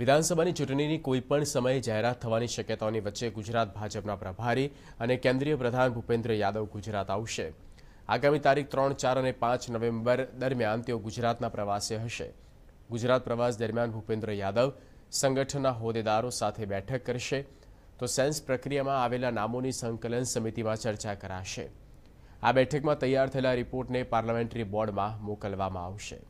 વિધાનસભાની ચૂંટણીની કોઈપણ સમયે જાહેરાત થવાની શક્યતાઓની વચ્ચે ગુજરાત ભાજપના પ્રભારી અને કેન્દ્રીય પ્રધાન ભૂપેન્દ્ર યાદવ ગુજરાત આવશે આગામી તારીખ ત્રણ ચાર અને પાંચ નવેમ્બર દરમિયાન તેઓ ગુજરાતના પ્રવાસે હશે ગુજરાત પ્રવાસ દરમિયાન ભૂપેન્દ્ર યાદવ સંગઠનના હોદ્દેદારો સાથે બેઠક કરશે તો સેન્સ પ્રક્રિયામાં આવેલા નામોની સંકલન સમિતિમાં ચર્ચા કરાશે આ બેઠકમાં તૈયાર થયેલા રિપોર્ટને પાર્લામેન્ટરી બોર્ડમાં મોકલવામાં આવશે